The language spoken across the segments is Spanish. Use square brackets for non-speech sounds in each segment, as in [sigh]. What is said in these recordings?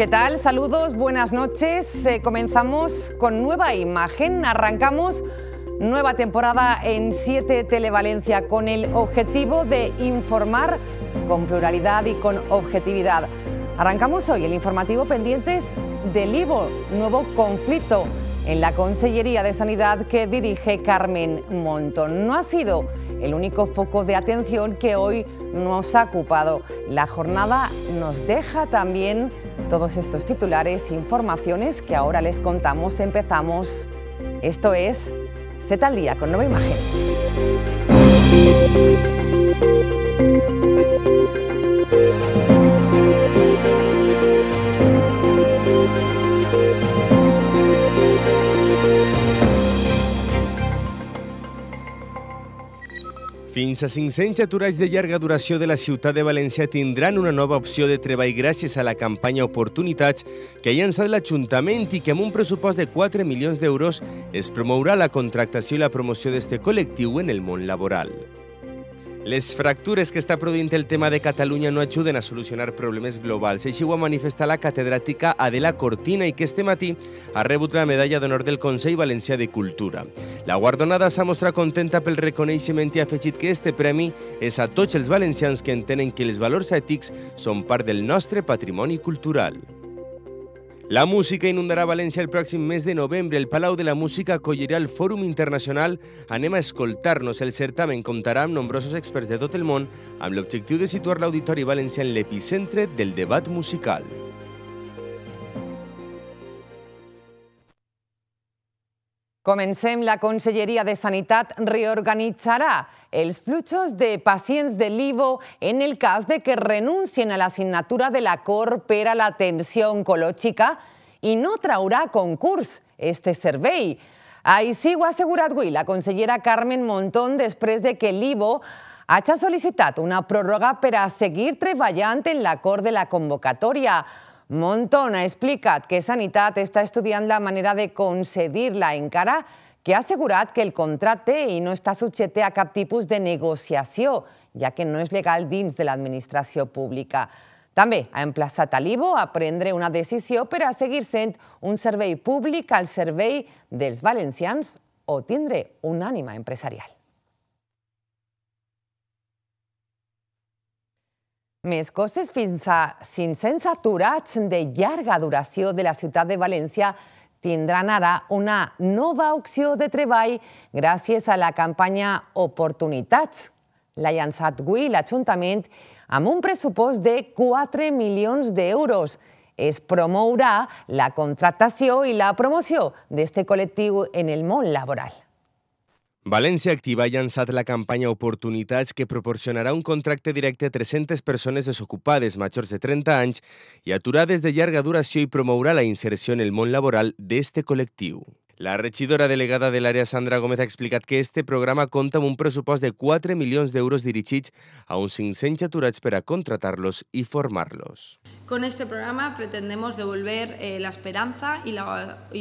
¿Qué tal? Saludos, buenas noches. Eh, comenzamos con nueva imagen. Arrancamos nueva temporada en 7 Televalencia con el objetivo de informar con pluralidad y con objetividad. Arrancamos hoy el informativo pendientes del IVO, nuevo conflicto en la Consellería de Sanidad que dirige Carmen Montón. No ha sido el único foco de atención que hoy nos ha ocupado. La jornada nos deja también todos estos titulares, informaciones que ahora les contamos. Empezamos. Esto es Z al día con nueva imagen. En a 500 de llarga duración de la ciudad de Valencia tendrán una nueva opción de treball gracias a la campaña Oportunitats que ha del Ayuntamiento y que amb un presupuesto de 4 de euros es promourà la contratación y la promoción de este colectivo en el món laboral. Les fractures que està produint el tema de Catalunya no ajuden a solucionar problemes globals. Així ho ha manifestat la catedràtica Adela Cortina i que este matí ha rebut la medalla d'honor del Consell Valencià de Cultura. La guardonada s'ha mostrat contenta pel reconeixement i ha afegit que este premi és a tots els valencians que entenen que els valors ètics són part del nostre patrimoni cultural. La música inundará Valencia el próximo mes de noviembre. El Palau de la Música acogerá el Fórum Internacional anema escoltarnos El certamen contarán amb nombrosos experts de todo el con el objetivo de situar l'Auditori Valencia en el epicentro del debate musical. Comencem, la Consellería de Sanitat reorganizará els fluxos de pacientes de l'IVO en el caso de que renuncien a la asignatura de la cor para la Atención oncològica y no traurà concurs este servei. ahí ho ha assegurat la consellera Carmen Montón después de que l'IVO haya solicitado una prórroga para seguir treballant en la cor de la Convocatoria. Montón ha explicat que Sanitat està estudiant la manera de concedir-la encara que ha assegurat que el contracte i no està subjecte a cap tipus de negociació, ja que no és legal dins de l'administració pública. També ha emplaçat a l'IVO a prendre una decisió per a seguir sent un servei públic al servei dels valencians o tindre un ànima empresarial. Més coses, fins a 500 aturats de llarga duració de la ciutat de València tindran ara una nova opció de treball gràcies a la campanya Oportunitats. L'ha llançat avui l'Ajuntament amb un pressupost de 4 milions d'euros. Es promourà la contractació i la promoció d'este col·lectiu en el món laboral. Valencia Activa ha llançat la campaña Oportunidades que proporcionará un contracte directo a 300 personas desocupadas mayores de 30 y a aturades de larga duración y promoverá la inserción en el món laboral de este colectivo. La rechidora delegada del área Sandra Gómez ha explicado que este programa cuenta con un presupuesto de 4 de euros dirigits a uns 500 aturats para contratarlos y formarlos. Con este programa pretendemos devolver eh, la esperanza y,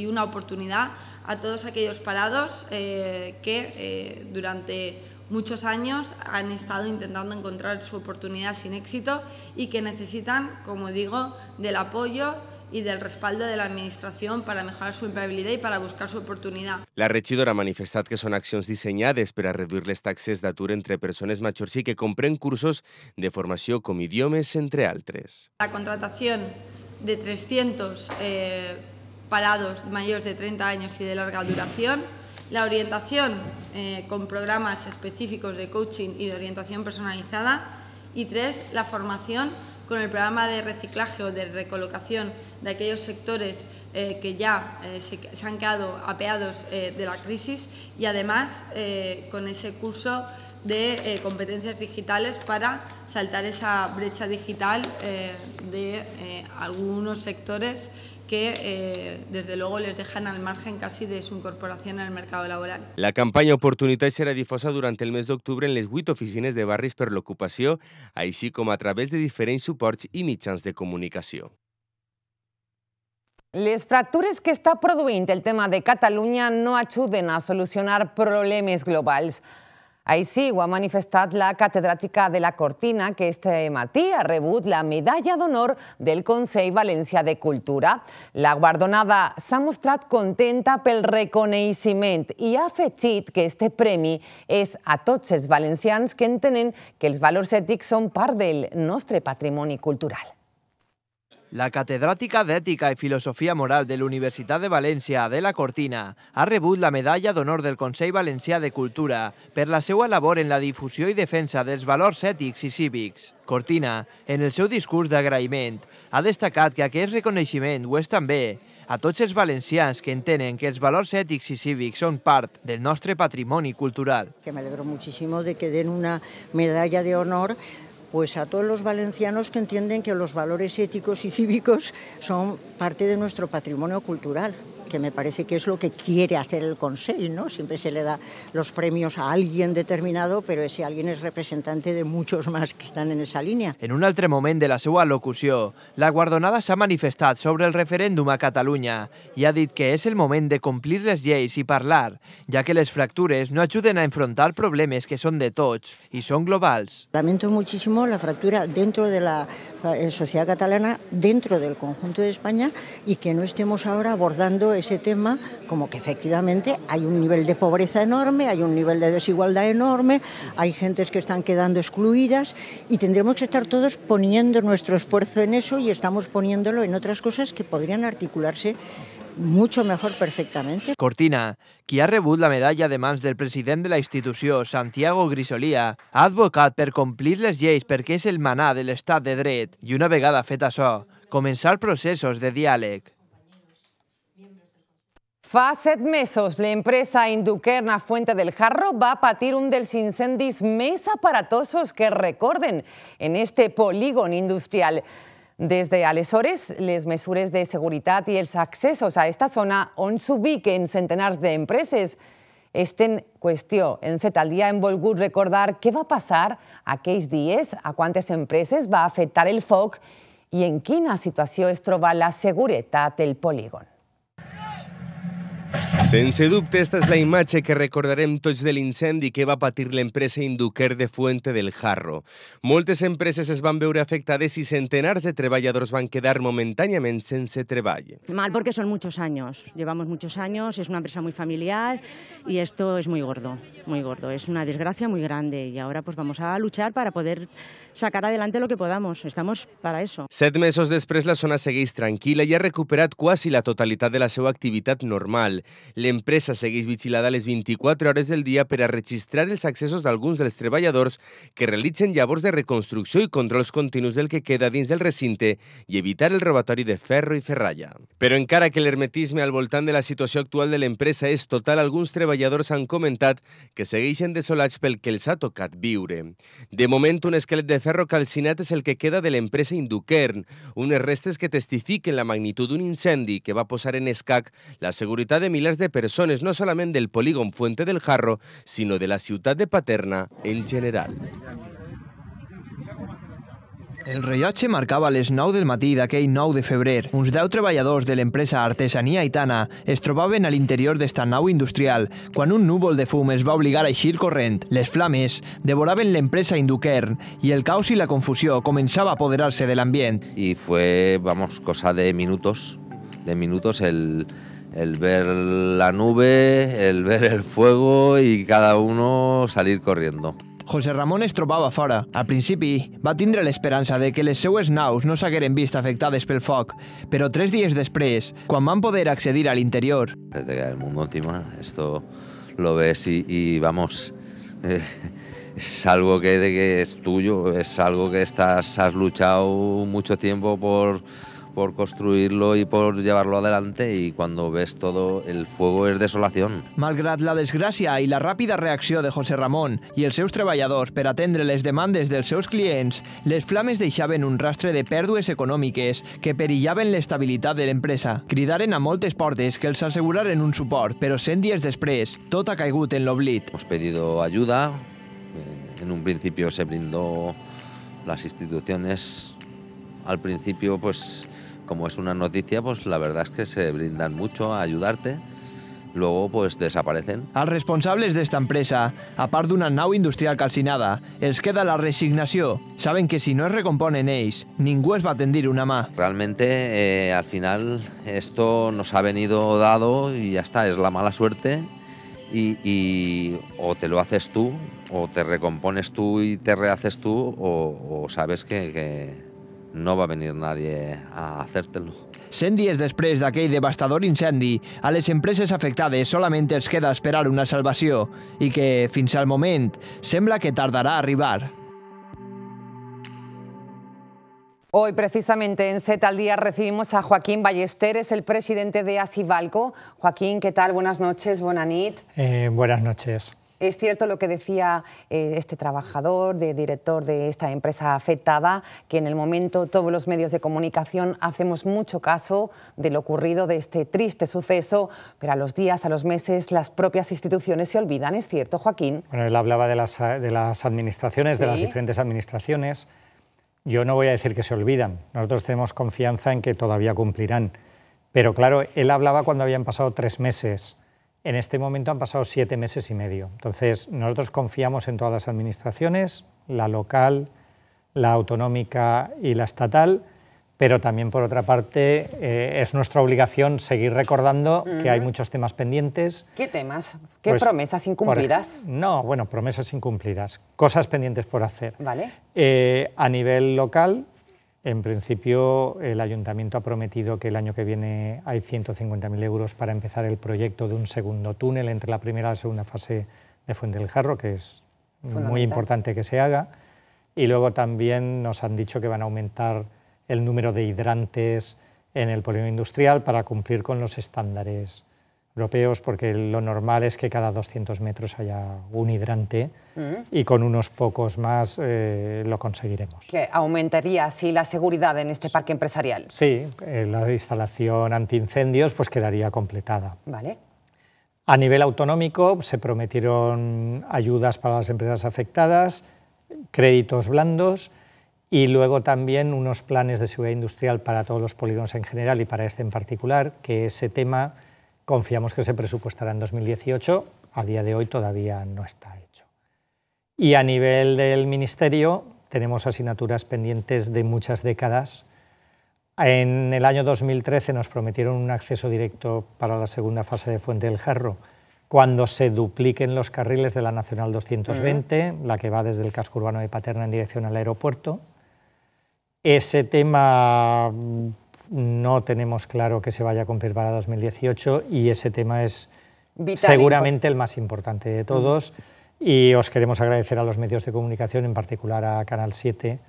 una oportunidad a todos aquellos parados eh, que eh, durante muchos años han estado intentando encontrar su oportunidad sin éxito y que necesitan, como digo, del apoyo y del respaldo de la Administración para mejorar su empleabilidad ...y para buscar su oportunidad". La rechidora ha manifestado que son acciones diseñadas... ...para reducirles taxes de taxes entre personas mayores... ...y que compren cursos de formación... con idiomas entre altres. La contratación de 300 eh, parados mayores de 30 años y de larga duración, la orientación eh, con programas específicos de coaching y de orientación personalizada y tres, la formación con el programa de reciclaje o de recolocación de aquellos sectores eh, que ya eh, se, han quedado apeados eh, de la crisis y además con ese curso de competencias digitales para saltar esa brecha digital de algunos sectores que desde luego les dejan al margen casi de su incorporación al mercado laboral. La campaña Oportunitat será difusa durante el mes de octubre en las 8 oficinas de barris per ocupación, así como a través de diferentes y y mitjans de comunicación. Les fractures que està produint el tema de Catalunya no ajuden a solucionar problemes globals. Així ho ha manifestat la catedràtica de la Cortina, que este matí ha rebut la medalla d'honor del Consell Valencià de Cultura. La guardonada s'ha mostrat contenta pel reconeixement i ha afegit que este premi és a tots els valencians que entenen que els valors ètics són part del nostre patrimoni cultural. La catedràtica d'Ètica i Filosofia Moral de la de València, Adela Cortina, ha rebut la Medalla d'Honor del Consell Valencià de Cultura per la seva labor en la difusió i defensa dels valors ètics i cívics. Cortina, en el seu discurs d'agraïment, ha destacat que aquest reconeixement ho és també a tots els valencians que entenen que els valors ètics i cívics són part del nostre patrimoni cultural. Que me alegro muchísimo de que den una medalla de honor pues a todos los valencianos que entienden que los valores éticos y [laughs] cívicos son parte de nuestro patrimonio cultural. que me parece que es lo que quiere hacer el Consejo, ¿no? Siempre se le da los premios a alguien determinado, pero ese alguien es representante de muchos más que están en esa línea. En un altre moment de la seva locució, la guardonada s'ha manifestat sobre el referèndum a Catalunya i ha dit que és el moment de complir les lleis i parlar, ja que les fractures no ajuden a enfrontar problemes que són de tots i són globals. Lamento muchísimo la fractura dentro de la eh, sociedad catalana, dentro del conjunto de España y que no estemos ahora abordando ese tema como que efectivamente hay un nivel de pobreza enorme, hay un nivel de desigualdad enorme, hay gentes que están quedando excluidas y tendremos que estar todos poniendo nuestro esfuerzo en eso y estamos poniéndolo en otras cosas que podrían articularse mucho mejor perfectamente. Cortina, que ha rebut la medalla de mans del presidente de la institución, Santiago Grisolia, ha advocat per complir les lleis perquè és el manà del Estado de dret i una vegada fet això, començar processos de diàleg. Fa mesos, la empresa Induquerna Fuente del Jarro va a patir un dels incendis més aparatosos que recorden en este polígono industrial. Desde alesores, les mesures de seguridad y els accesos a esta zona on s'ubiquen centenars d'empreses de qüestió. En set al dia en volgut recordar qué va passar aquells dies, a cuántas empresas va a afectar el foc y en quina situació es troba la seguridad del polígono. Sense dubte, esta es la imagen que recordaremos del incendio y que va a patir la empresa Induquer de Fuente del Jarro. Moltes empresas es van ver afectadas y centenares de trabajadores van a quedar momentàniament sense treball. Mal, porque son muchos años. Llevamos muchos años, es una empresa muy familiar y esto es muy gordo, muy gordo. Es una desgracia muy grande y ahora pues vamos a luchar para poder sacar adelante lo que podamos. Estamos para eso. Set meses después, la zona seguís tranquila y ha recuperado casi la totalidad de la su normal. Digital. L'empresa segueix vigilada les 24 hores del dia per a registrar els accessos d'alguns dels treballadors que realitzen llavors de reconstrucció i controls continus del que queda dins del recinte i evitar el robatori de ferro i ferralla. Però encara que l'hermetisme al voltant de la situació actual de l'empresa és total, alguns treballadors han comentat que segueixen desolats pel que els ha tocat viure. De moment, un esquelet de ferro calcinat és el que queda de l'empresa Indukern, unes restes que testifiquen la magnitud d'un incendi que va posar en escac la seguretat de de de personas, no solamente del polígono Fuente del Jarro, ...sino de la ciudad de Paterna en general. El rellotge marcaba les 9 del matí d'aquell 9 de febrer. Uns 10 treballadors de la l'empresa Artesanía Aitana es al interior de esta nau industrial ...cuando un núvol de fumes va a obligar a ir corrent. Les flames la empresa Indukern... ...y el caos y la confusión comenzaba a apoderarse del ambiente. Y fue, vamos, cosa de minutos, de minutos el, el ver la nube, el ver el fuego y cada uno salir corriendo. José Ramón es fuera fora. Al principio va tindre esperanza de que les seues no no en vista afectades pel fog pero tres dies después quan van poder acceder al interior. el mundo encima, esto lo ves y, vamos, eh, es algo que, de que es tuyo, es algo que estás, has luchado mucho tiempo por... por construirlo y por llevarlo adelante y cuando ves todo el fuego es desolación. Malgrat la desgràcia i la ràpida reacció de José Ramón i els seus treballadors per atendre les demandes dels seus clients, les flames deixaven un rastre de pèrdues econòmiques que perillaven l'estabilitat de l'empresa. Cridaren a moltes portes que els asseguraren un suport, però 100 dies després tot ha caigut en l'oblit. Hemos pedido ayuda, eh, en un principio se brindó las instituciones, al principio pues como es una noticia, pues la verdad es que se brindan mucho a ayudarte. Luego, pues desaparecen. Al responsables de esta empresa, a de una nau industrial calcinada, les queda la resignación. Saben que si no es recomponen ells, ningú va a tendir una más. Realmente, eh, al final, esto nos ha venido dado y ya está, es la mala suerte. Y, o te lo haces tú, o te recompones tú y te rehaces tú, o, sabes que, que no va a venir nadie a hacértelo. días después de aquel devastador incendi, a las empresas afectadas solamente les queda esperar una salvación... ...y que, fins al momento, sembla que tardará a arribar. Hoy, precisamente en Z al Día, recibimos a Joaquín Ballester... es el presidente de Asibalco. Joaquín, ¿qué tal? Buenas noches, Bonanit. Eh, buenas noches. Es cierto lo que decía eh, este trabajador, de director de esta empresa afectada, que en el momento todos los medios de comunicación hacemos mucho caso de lo ocurrido, de este triste suceso, pero a los días, a los meses, las propias instituciones se olvidan, ¿es cierto, Joaquín? Bueno, él hablaba de las, administraciones, de las diferentes administraciones. Yo no voy a decir que se olvidan, nosotros tenemos confianza en que todavía cumplirán. Pero claro, él hablaba cuando habían pasado tres meses en este momento han pasado siete meses y medio. Entonces, nosotros confiamos en todas las administraciones, la local, la autonómica y la estatal, pero también, por otra parte, eh, es nuestra obligación seguir recordando que hay muchos temas pendientes. ¿Qué temas? ¿Qué pues, promesas incumplidas? no, bueno, promesas incumplidas, cosas pendientes por hacer. Vale. Eh, a nivel local, en principio, el ayuntamiento ha prometido que el año que viene hay 150.000 euros para empezar el proyecto de un segundo túnel entre la primera y la segunda fase de Fuente del Jarro, que es muy importante que se haga. Y luego también nos han dicho que van a aumentar el número de hidrantes en el polígono industrial para cumplir con los estándares europeos, porque lo normal es que cada 200 metros haya un hidrante mm. y con unos pocos más eh, lo conseguiremos. Que aumentaría así la seguridad en este parque empresarial. Sí, eh, la instalación antiincendios pues quedaría completada. Vale. A nivel autonómico se prometieron ayudas para las empresas afectadas, créditos blandos y luego también unos planes de seguridad industrial para todos los polígonos en general y para este en particular, que ese tema Confiamos que se presupuestará en 2018, a día de hoy todavía no está hecho. Y a nivel del Ministerio tenemos asignaturas pendientes de muchas décadas. En el año 2013 nos prometieron un acceso directo para la segunda fase de Fuente del Jarro, cuando se dupliquen los carriles de la Nacional 220, la que va desde el casco urbano de Paterna en dirección al aeropuerto. Ese tema no tenemos claro que se vaya a cumplir para 2018 y ese tema es seguramente el más importante de mm. todos. Y os queremos agradecer a los medios de comunicación, en particular a Canal 7,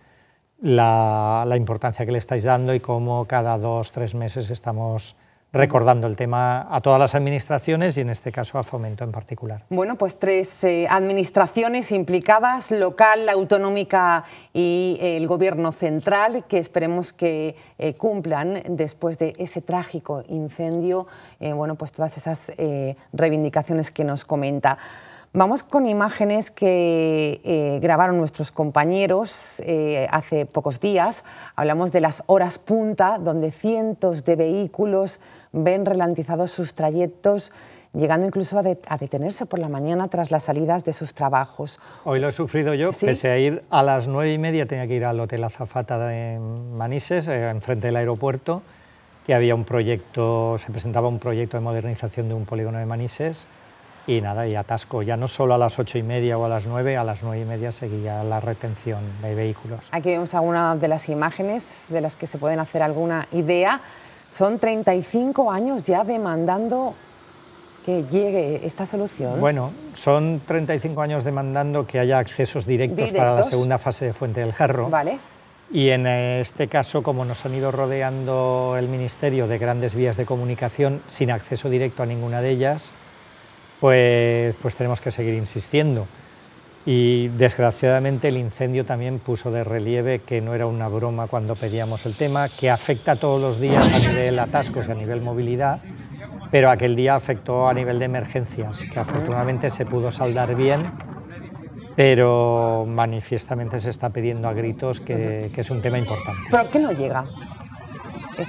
la, la importancia que le estáis dando y cómo cada dos, tres meses estamos recordando el tema a todas las administraciones y en este caso a Fomento en particular. Bueno, pues tres eh, administraciones implicadas, local, autonómica y eh, el gobierno central, que esperemos que eh, cumplan después de ese trágico incendio, bueno, pues todas esas reivindicaciones que nos comenta. Vamos con imágenes que eh, grabaron nuestros compañeros eh, hace pocos días. Hablamos de las horas punta, donde cientos de vehículos ven ralentizados sus trayectos, llegando incluso a, detenerse por la mañana tras las salidas de sus trabajos. Hoy lo he sufrido yo, pese a ir a las nueve y media, tenía que ir al Hotel Azafata de Manises, eh, enfrente del aeropuerto, que había un proyecto, se presentaba un proyecto de modernización de un polígono de Manises y nada, y atasco, ya no solo a las ocho y media o a las nueve, a las nueve y media seguía la retención de vehículos. Aquí vemos algunas de las imágenes de las que se pueden hacer alguna idea. Son 35 años ya demandando que llegue esta solución? Bueno, son 35 años demandando que haya accesos directos, directos, para la segunda fase de Fuente del Jarro. Vale. Y en este caso, como nos han ido rodeando el Ministerio de grandes vías de comunicación sin acceso directo a ninguna de ellas, pues, pues, tenemos que seguir insistiendo. Y desgraciadamente el incendio también puso de relieve que no era una broma cuando pedíamos el tema, que afecta todos los días a nivel atascos y a nivel movilidad, pero aquel día afectó a nivel de emergencias, que afortunadamente se pudo saldar bien, pero manifiestamente se está pidiendo a gritos que, que es un tema importante. ¿Pero qué no llega?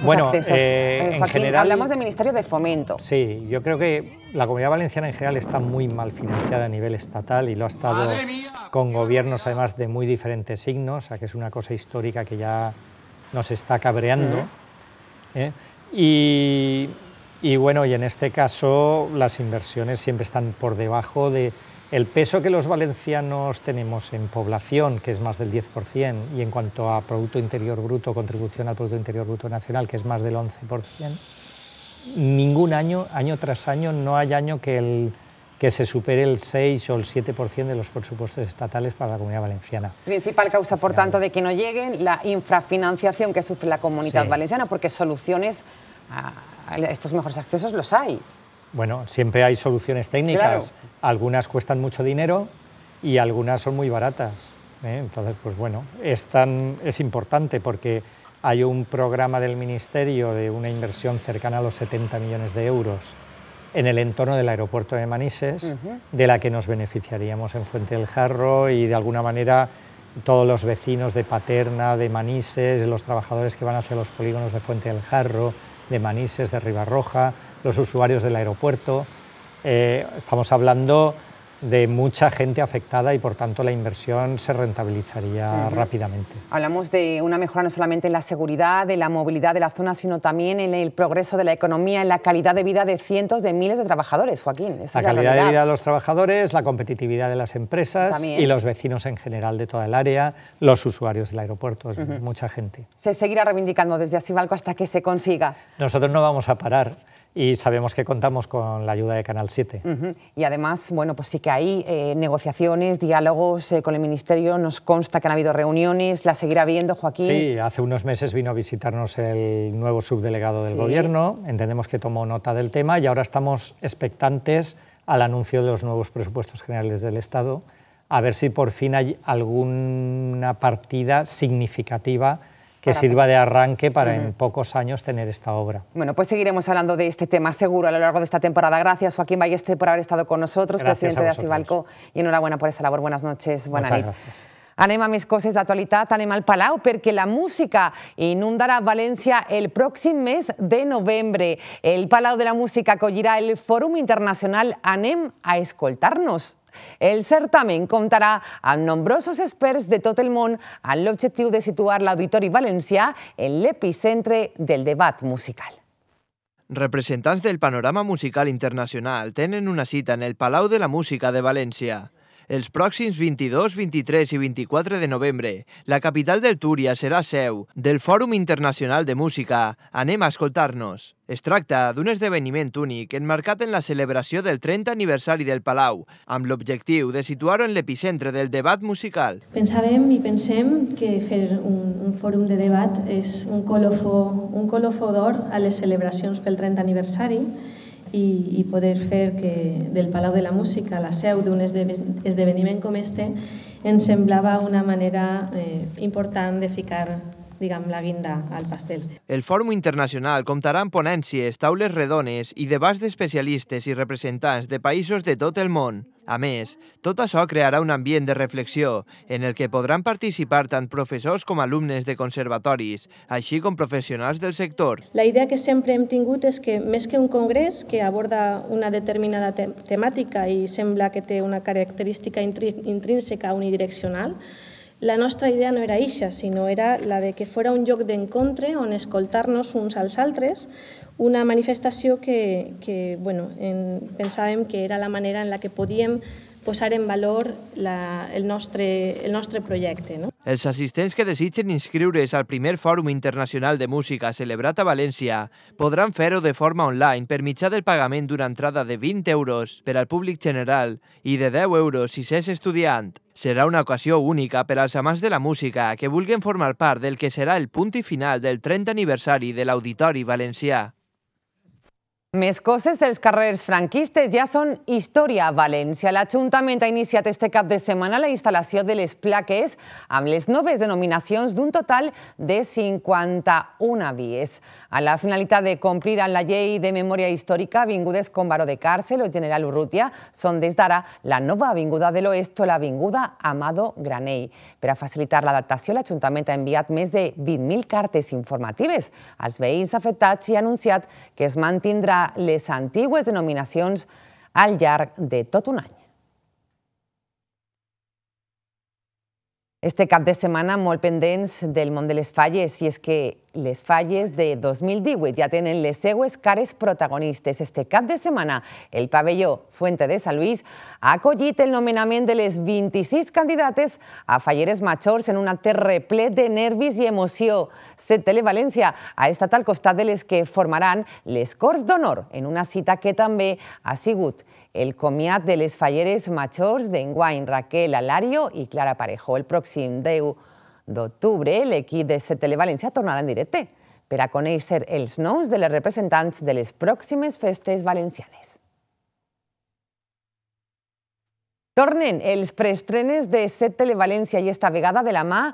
bueno, eh, eh, general, hablamos de Ministerio de Fomento. Sí, yo creo que la Comunidad Valenciana en general está muy mal financiada a nivel estatal y lo ha estado con gobiernos además de muy diferentes signos, o sea que es una cosa histórica que ya nos está cabreando. ¿eh? y bueno, y en este caso las inversiones siempre están por debajo de el peso que los valencianos tenemos en población, que es más del 10%, y en cuanto a Producto Interior Bruto, contribución al Producto Interior Bruto Nacional, que es más del 11%, ningún año, año tras año, no hay año que, se supere el 6 o el 7% de los presupuestos estatales para la comunidad valenciana. Principal causa, por tanto, de que no lleguen, la infrafinanciación que sufre la comunidad valenciana, porque soluciones a estos mejores accesos los hay. Bueno, siempre hay soluciones técnicas. Algunas cuestan mucho dinero y algunas son muy baratas. ¿eh? Entonces, pues bueno, es, importante porque hay un programa del Ministerio de una inversión cercana a los 70 millones de euros en el entorno del aeropuerto de Manises, de la que nos beneficiaríamos en Fuente del Jarro y de alguna manera todos los vecinos de Paterna, de Manises, los trabajadores que van hacia los polígonos de Fuente del Jarro, de Manises, de Ribarroja, los usuarios del aeropuerto. Eh, estamos hablando de mucha gente afectada y por tanto la inversión se rentabilizaría rápidamente. Hablamos de una mejora no solamente en la seguridad, de la movilidad de la zona, sino también en el progreso de la economía, en la calidad de vida de cientos de miles de trabajadores, Joaquín. la calidad de vida de los trabajadores, la competitividad de las empresas y los vecinos en general de toda el área, los usuarios del aeropuerto, es mucha gente. Se seguirá reivindicando desde Asimalco hasta que se consiga. Nosotros no vamos a parar y sabemos que contamos con la ayuda de Canal 7. Y además, bueno, pues sí que hay eh, negociaciones, diálogos eh, con el Ministerio, nos consta que han habido reuniones, la seguirá viendo Joaquín. Sí, hace unos meses vino a visitarnos el nuevo subdelegado del Gobierno, entendemos que tomó nota del tema y ahora estamos expectantes al anuncio de los nuevos presupuestos generales del Estado, a ver si por fin hay alguna partida significativa que sirva de arranque para en pocos años tener esta obra. Bueno, pues seguiremos hablando de este tema seguro a lo largo de esta temporada. Gracias, Joaquín Balleste, por haber estado con nosotros, presidente de Asibalco, y enhorabuena por esa labor. Buenas noches, buenas noches. Anem mis cosas de actualidad, anem al Palau, porque la música inundará Valencia el próximo mes de noviembre. El Palau de la Música acogerá el Fòrum Internacional Anem a escoltarnos. El certamen comptarà amb nombrosos experts de tot el món amb l'objectiu de situar l'Auditori Valencià en l'epicentre del debat musical. Representants del panorama musical internacional tenen una cita en el Palau de la Música de València. Els pròxims 22, 23 i 24 de novembre, la capital del Túria serà seu del Fòrum Internacional de Música. Anem a escoltar-nos. Es tracta d'un esdeveniment únic enmarcat en la celebració del 30 aniversari del Palau, amb l'objectiu de situar-ho en l'epicentre del debat musical. Pensàvem i pensem que fer un, un fòrum de debat és un colofó, un colofó d'or a les celebracions pel 30 aniversari, i, i poder fer que del Palau de la Música la seu d'un esdeveniment com este ens semblava una manera eh, important de ficar diguem, la guinda al pastel. El Fòrum Internacional comptarà amb ponències, taules redones i debats d'especialistes i representants de països de tot el món. A més, tot això crearà un ambient de reflexió en el que podran participar tant professors com alumnes de conservatoris, així com professionals del sector. La idea que sempre hem tingut és que més que un congrés que aborda una determinada temàtica i sembla que té una característica intrínseca unidireccional, la nostra idea no era eixa, sinó era la de que fora un lloc d'encontre on escoltar-nos uns als altres, una manifestació que, que bueno, en, pensàvem que era la manera en la que podíem posar en valor la, el, nostre, el nostre projecte. No? Els assistents que desitgen inscriure's al primer Fòrum Internacional de Música celebrat a València podran fer-ho de forma online per mitjà del pagament d'una entrada de 20 euros per al públic general i de 10 euros si s'és estudiant. Serà una ocasió única per als amants de la música que vulguen formar part del que serà el punt i final del 30 aniversari de l'Auditori Valencià. Més coses, els carrers franquistes ja són història a València. L'Ajuntament ha iniciat este cap de setmana la instal·lació de les plaques amb les noves denominacions d'un total de 51 vies. A la finalitat de complir amb la llei de memòria històrica, avingudes com Baró de Càrcel o General Urrutia són des d'ara la nova avinguda de l'Oest o l'avinguda Amado Granell. Per a facilitar l'adaptació, l'Ajuntament ha enviat més de 20.000 cartes informatives als veïns afectats i ha anunciat que es mantindrà les antigues denominacions al llarg de tot un any. Este cap de semana, molt del món de les falles y es que les falles de 2018 ya tienen les segues cares protagonistes. Este cap de semana, el pabellón Fuente de San Luis ha el nomenament de les 26 candidatos a falleres majors en una acte de nervis y emoció. Se Televalencia a esta tal costa de les que formarán les Corts d'Honor en una cita que también ha sigut el comiat de les falleres de Enguain, Raquel Alario y Clara Parejo. El próximo pròxim 10 d'octubre, l'equip de Setele València tornarà en directe per a conèixer els noms de les representants de les pròximes festes valencianes. Tornen els preestrenes de Set Televalència i esta vegada de la mà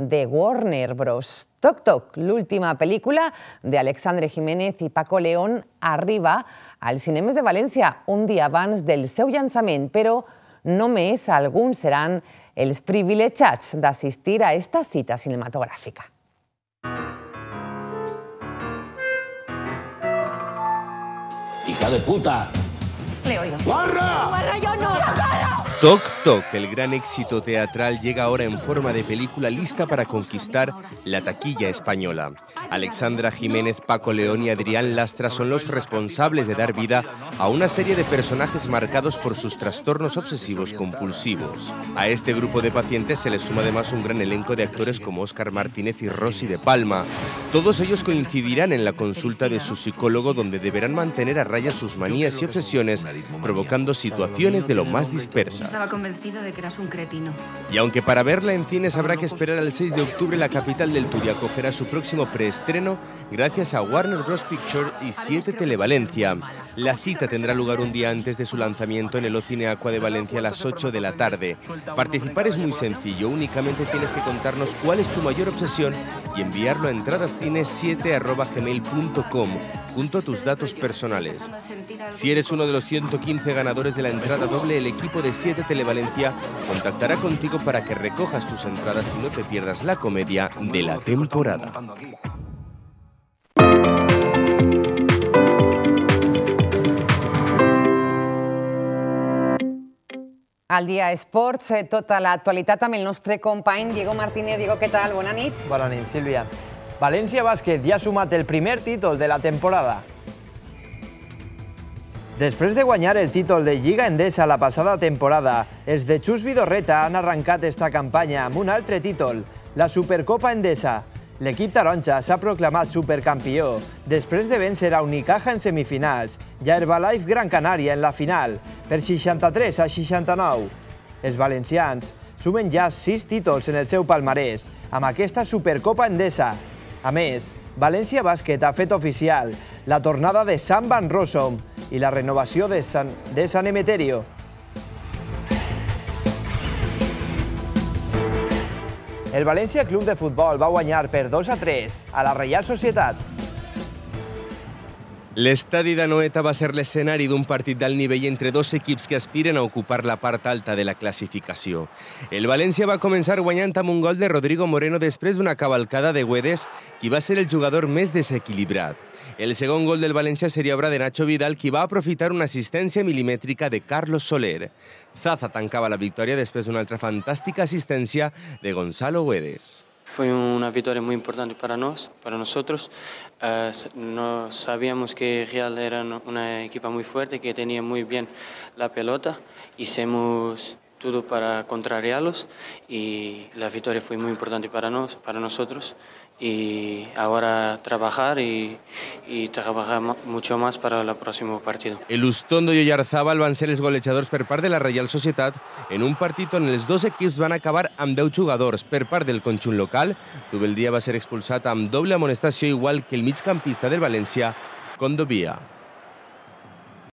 de Warner Bros. Toc Toc, l'última pel·lícula d'Alexandre Jiménez i Paco León, arriba als cinemes de València un dia abans del seu llançament, però només alguns seran El privilegio de asistir a esta cita cinematográfica. ¡Hija de puta! Le oigo. oído. ¡Guarra! yo no! Toc Toc, el gran éxito teatral, llega ahora en forma de película lista para conquistar la taquilla española. Alexandra Jiménez, Paco León y Adrián Lastra son los responsables de dar vida a una serie de personajes marcados por sus trastornos obsesivos compulsivos. A este grupo de pacientes se le suma además un gran elenco de actores como Óscar Martínez y Rosy de Palma. Todos ellos coincidirán en la consulta de su psicólogo donde deberán mantener a raya sus manías y obsesiones, provocando situaciones de lo más dispersas. Estaba convencido de que eras un cretino. Y aunque para verla en cines habrá que pues esperar al 6 de octubre, la capital del Turia acogerá su próximo preestreno gracias a Warner Bros. Picture y 7 Televalencia. La cita tendrá lugar un día antes de su lanzamiento en el Ocine Aqua de pues Valencia a las 8 de la tarde. Participar es muy sencillo, únicamente tienes que contarnos cuál es tu mayor obsesión y enviarlo a entradascines7.gmail.com junto a tus datos personales. Si eres uno de los 115 ganadores de la entrada doble, el equipo de 7 Televalencia contactará contigo para que recojas tus entradas y no te pierdas la comedia de la temporada. Al día Sports eh, tota la actualidad, el nuestro company Diego Martínez. Diego, ¿qué tal? Bona nit. Bona nit, Silvia. valencia Bàsquet ya el primer título de la temporada. Després de guanyar el títol de Lliga Endesa la passada temporada, els de Xus Vidorreta han arrencat esta campanya amb un altre títol, la Supercopa Endesa. L'equip taronja s'ha proclamat supercampió després de vèncer a Unicaja en semifinals i a Herbalife Gran Canària en la final, per 63 a 69. Els valencians sumen ja 6 títols en el seu palmarès, amb aquesta Supercopa Endesa. A més, València Bàsquet ha fet oficial la tornada de Sam Van Rossum i la renovació de San, de San Emeterio. El València Club de Futbol va guanyar per 2 a 3 a la Reial Societat. estadio de Noeta va a ser el escenario de un partido al nivel entre dos equipos que aspiren a ocupar la parte alta de la clasificación. El Valencia va a comenzar amb un gol de Rodrigo Moreno después de una cabalcada de Guedes, que va ser el jugador más desequilibrado. El segundo gol del Valencia sería obra de Nacho Vidal, iba va aprovechar una asistencia milimétrica de Carlos Soler. Zaza tancaba la victoria después de una otra fantástica asistencia de Gonzalo Guedes. Fue una victoria muy importante para, para nosotros. Eh, no sabíamos que Real era una equipa muy fuerte, que tenía muy bien la pelota. Hicimos todo para contrariarlos y la victoria fue muy importante para, para nosotros y ahora trabajar y, y, trabajar mucho más para el próximo partido. El Ustondo y Oyarzábal van a ser los golechadores per par de la Real Sociedad en un partido en los dos equipos van a acabar amb 10 jugadores per par del conchun local. Zubeldía va a ser expulsada amb doble amonestación igual que el migcampista del Valencia, Condovía.